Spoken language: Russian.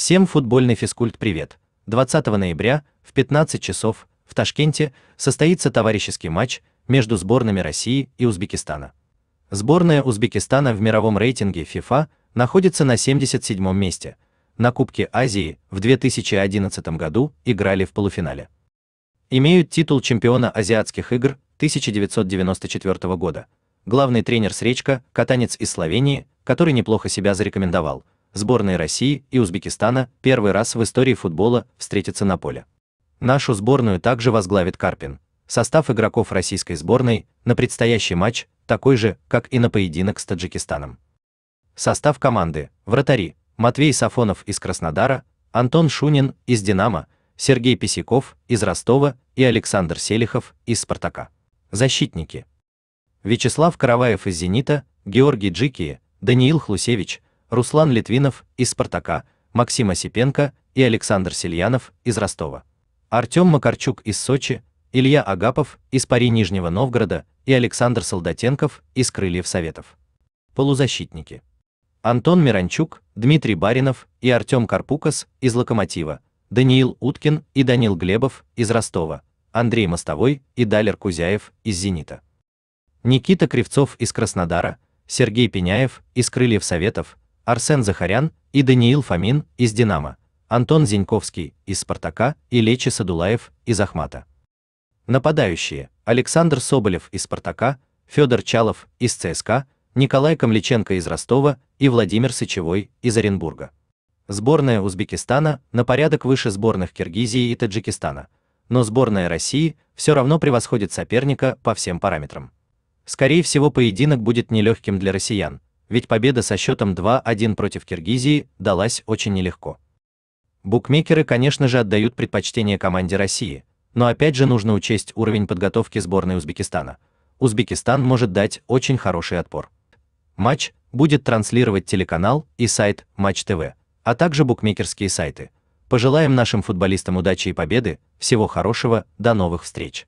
Всем футбольный физкульт привет. 20 ноября в 15 часов в Ташкенте состоится товарищеский матч между сборными России и Узбекистана. Сборная Узбекистана в мировом рейтинге FIFA находится на 77 месте. На Кубке Азии в 2011 году играли в полуфинале. Имеют титул чемпиона азиатских игр 1994 года. Главный тренер Сречка – катанец из Словении, который неплохо себя зарекомендовал – сборные России и Узбекистана первый раз в истории футбола встретятся на поле. Нашу сборную также возглавит Карпин. Состав игроков российской сборной на предстоящий матч такой же, как и на поединок с Таджикистаном. Состав команды – вратари Матвей Сафонов из Краснодара, Антон Шунин из «Динамо», Сергей Писяков из Ростова и Александр Селихов из «Спартака». Защитники – Вячеслав Караваев из «Зенита», Георгий Джикие, Даниил Хлусевич – Руслан Литвинов из «Спартака», Максим Осипенко и Александр Сельянов из Ростова. Артем Макарчук из Сочи, Илья Агапов из Пари Нижнего Новгорода и Александр Солдатенков из Крыльев Советов. Полузащитники. Антон Миранчук, Дмитрий Баринов и Артем Карпукас из Локомотива, Даниил Уткин и Данил Глебов из Ростова, Андрей Мостовой и Далер Кузяев из Зенита. Никита Кривцов из Краснодара, Сергей Пеняев из Крыльев Советов, Арсен Захарян и Даниил Фомин из «Динамо», Антон Зиньковский из «Спартака» и Лечи Садулаев из «Ахмата». Нападающие – Александр Соболев из «Спартака», Федор Чалов из ЦСКА, Николай Комличенко из Ростова и Владимир Сычевой из Оренбурга. Сборная Узбекистана на порядок выше сборных Киргизии и Таджикистана, но сборная России все равно превосходит соперника по всем параметрам. Скорее всего, поединок будет нелегким для россиян, ведь победа со счетом 2-1 против Киргизии далась очень нелегко. Букмекеры, конечно же, отдают предпочтение команде России, но опять же нужно учесть уровень подготовки сборной Узбекистана. Узбекистан может дать очень хороший отпор. Матч будет транслировать телеканал и сайт Матч ТВ, а также букмекерские сайты. Пожелаем нашим футболистам удачи и победы, всего хорошего, до новых встреч.